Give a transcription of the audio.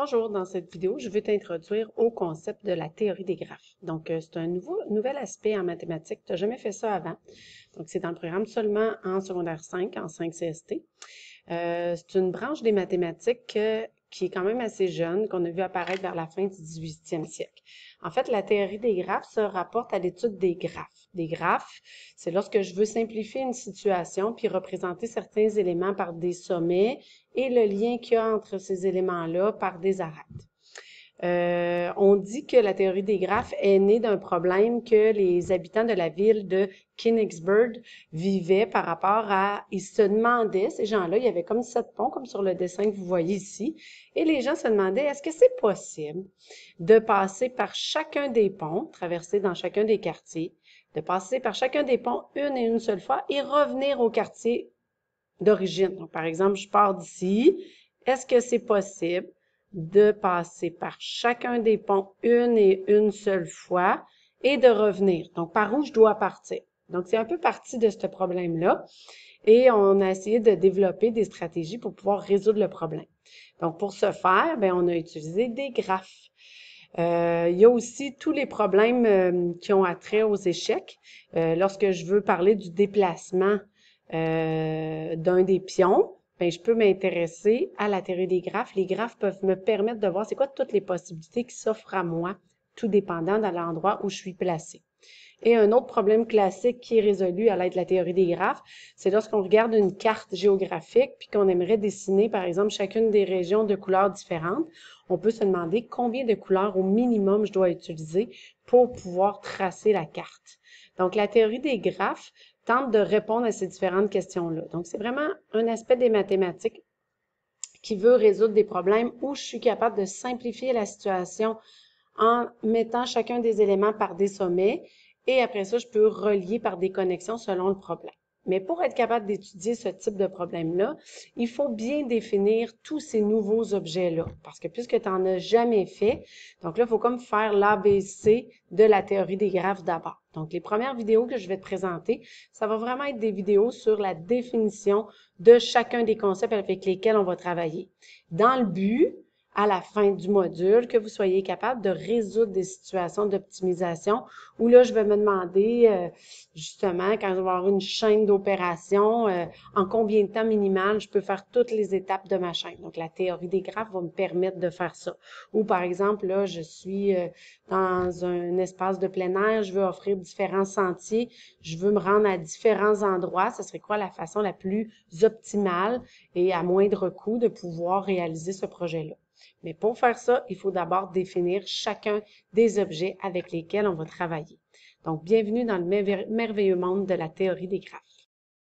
Bonjour, dans cette vidéo, je vais t'introduire au concept de la théorie des graphes. Donc, euh, c'est un nouveau, nouvel aspect en mathématiques. Tu n'as jamais fait ça avant. Donc, c'est dans le programme seulement en secondaire 5, en 5 CST. Euh, c'est une branche des mathématiques euh, qui est quand même assez jeune, qu'on a vu apparaître vers la fin du 18e siècle. En fait, la théorie des graphes se rapporte à l'étude des graphes. Des graphes, c'est lorsque je veux simplifier une situation puis représenter certains éléments par des sommets et le lien qu'il y a entre ces éléments-là par des arêtes. Euh, on dit que la théorie des graphes est née d'un problème que les habitants de la ville de Königsberg vivaient par rapport à... Ils se demandaient, ces gens-là, il y avait comme sept ponts, comme sur le dessin que vous voyez ici, et les gens se demandaient, est-ce que c'est possible de passer par chacun des ponts, traverser dans chacun des quartiers, de passer par chacun des ponts une et une seule fois et revenir au quartier d'origine. Donc, par exemple, je pars d'ici. Est-ce que c'est possible de passer par chacun des ponts une et une seule fois et de revenir. Donc, par où je dois partir? Donc, c'est un peu parti de ce problème-là et on a essayé de développer des stratégies pour pouvoir résoudre le problème. Donc, pour ce faire, ben, on a utilisé des graphes. Euh, il y a aussi tous les problèmes euh, qui ont attrait aux échecs. Euh, lorsque je veux parler du déplacement d'un des pions, ben, je peux m'intéresser à la théorie des graphes. Les graphes peuvent me permettre de voir c'est quoi toutes les possibilités qui s'offrent à moi tout dépendant de l'endroit où je suis placé. Et un autre problème classique qui est résolu à l'aide de la théorie des graphes, c'est lorsqu'on regarde une carte géographique puis qu'on aimerait dessiner, par exemple, chacune des régions de couleurs différentes. On peut se demander combien de couleurs au minimum je dois utiliser pour pouvoir tracer la carte. Donc, la théorie des graphes tente de répondre à ces différentes questions-là. Donc, c'est vraiment un aspect des mathématiques qui veut résoudre des problèmes où je suis capable de simplifier la situation en mettant chacun des éléments par des sommets et après ça, je peux relier par des connexions selon le problème. Mais pour être capable d'étudier ce type de problème-là, il faut bien définir tous ces nouveaux objets-là. Parce que puisque tu n'en as jamais fait, donc là, il faut comme faire l'ABC de la théorie des graphes d'abord. Donc, les premières vidéos que je vais te présenter, ça va vraiment être des vidéos sur la définition de chacun des concepts avec lesquels on va travailler. Dans le but à la fin du module, que vous soyez capable de résoudre des situations d'optimisation où là, je vais me demander euh, justement, quand je vais avoir une chaîne d'opérations, euh, en combien de temps minimal je peux faire toutes les étapes de ma chaîne. Donc, la théorie des graphes va me permettre de faire ça. Ou par exemple, là, je suis euh, dans un espace de plein air, je veux offrir différents sentiers, je veux me rendre à différents endroits. Ce serait quoi la façon la plus optimale et à moindre coût de pouvoir réaliser ce projet-là? Mais pour faire ça, il faut d'abord définir chacun des objets avec lesquels on va travailler. Donc, bienvenue dans le merveilleux monde de la théorie des graphes.